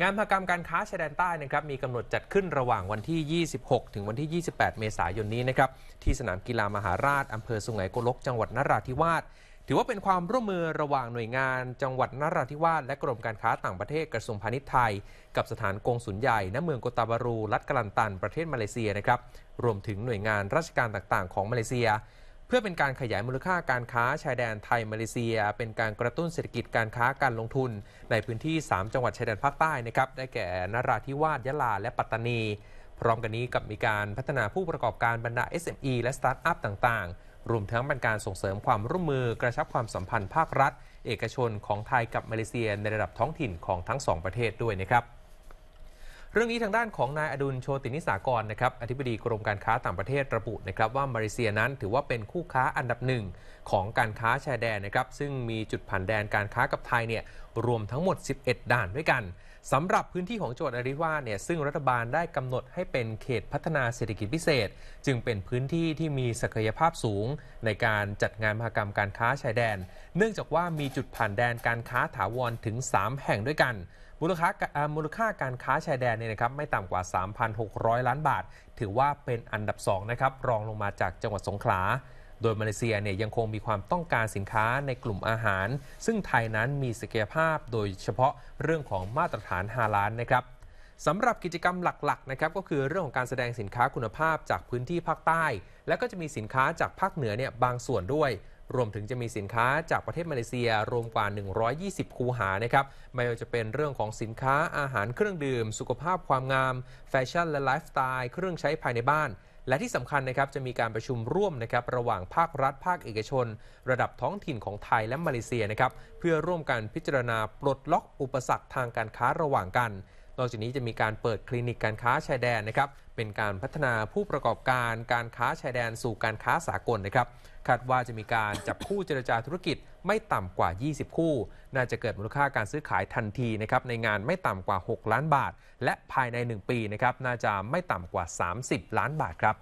งานมหกรรมการค้าชายแดนใต้นะครับ มีกำหนดจัดขึ้นระหว่างวันที่ 26ถึงวันที่ 28 เมษายนนี้นะครับที่สนามกีฬามหาราชอำเภอสุไหงโกลก จังหวัดนราธิวาสถือว่าเป็นความร่วมมือระหว่างหน่วยงาน จังหวัดนราธิวาสและกรมการค้าต่างประเทศกระทรวงพาณิชย์ไทย กับสถานกงสุลใหญ่ณเมืองโกตาบารู รัฐกลันตัน ประเทศมาเลเซียนะครับรวมถึงหน่วยงานราชการต่างๆ ของมาเลเซียเพื่อเป็นการขยายมูลค่าการค้าชายแดนไทยมาเลเซีย เป็นการกระตุ้นเศรษฐกิจการค้าการลงทุนในพื้นที่ 3 จังหวัดชายแดนภาคใต้นะครับได้แก่นราธิวาสยะลา และปัตตานี พร้อมกันนี้กับมีการพัฒนาผู้ประกอบการบรรดา SME และสตาร์ทอัพต่างๆ รวมทั้งเป็นการส่งเสริมความร่วมมือกระชับความสัมพันธ์ภาครัฐ เอกชนของไทยกับมาเลเซียในระดับท้องถิ่นของทั้งสองประเทศด้วยนะครับเรื่องนี้ทางด้านของนายอดุลโชตินิสากรนะครับ อธิบดีกรมการค้าต่างประเทศระบุนะครับ ว่ามาเลเซียนั้นถือว่าเป็นคู่ค้าอันดับหนึ่ง ของการค้าชายแดนนะครับ ซึ่งมีจุดผ่านแดนการค้ากับไทยเนี่ยรวมทั้งหมด 11 ด่านด้วยกัน สำหรับพื้นที่ของจังหวัดอราิวา เนี่ย ซึ่งรัฐบาลได้กำหนดให้เป็นเขตพัฒนาเศรษฐกิจพิเศษ จึงเป็นพื้นที่ที่มีศักยภาพสูง ในการจัดงานมหกรรมการค้าชายแดน เนื่องจากว่ามีจุดผ่านแดนการค้าถาวรถึง 3 แห่งด้วยกัน มูลค่ามูลค่าการค้าชายแดนเนี่ยนะครับไม่ต่ำกว่า 3,600 ล้านบาท ถือว่าเป็นอันดับ2นะครับรองลงมาจากจังหวัดสงขลาโดยมาเลเซียเนี่ยยังคงมีความต้องการสินค้าในกลุ่มอาหาร ซึ่งไทยนั้นมีศักยภาพโดยเฉพาะเรื่องของมาตรฐานฮาลาลนะครับสำหรับกิจกรรมหลักๆนะครับก็คือเรื่องของการแสดงสินค้าคุณภาพจากพื้นที่ภาคใต้ และก็จะมีสินค้าจากภาคเหนือเนี่ยบางส่วนด้วย รวมถึงจะมีสินค้าจากประเทศมาเลเซีย รวมกว่า 120 คูหานะครับไม่ว่าจะเป็นเรื่องของสินค้าอาหาร เครื่องดื่มสุขภาพความงามแฟชั่นและไลฟ์สไตล์เครื่องใช้ภายในบ้านและที่สำคัญนะครับจะมีการประชุมร่วมนะครับระหว่างภาครัฐภาคเอกชน ระดับท้องถิ่นของไทยและมาเลเซียนะครับเพื่อร่วมกันพิจารณาปลดล็อกอุปสรรคทางการค้าระหว่างกันนอกจากนี้จะมีการเปิดคลินิกการค้าชายแดนนะครับ เป็นการพัฒนาผู้ประกอบการการค้าชายแดนสู่การค้าสากล นะครับ คาดว่าจะมีการจับคู่เจรจาธุรกิจไม่ต่ำกว่า 20 คู่ น่าจะเกิดมูลค่าการซื้อขายทันทีนะครับในงานไม่ต่ำกว่า 6 ล้านบาท และภายใน 1 ปีนะครับน่าจะไม่ต่ำกว่า 30 ล้านบาทครับ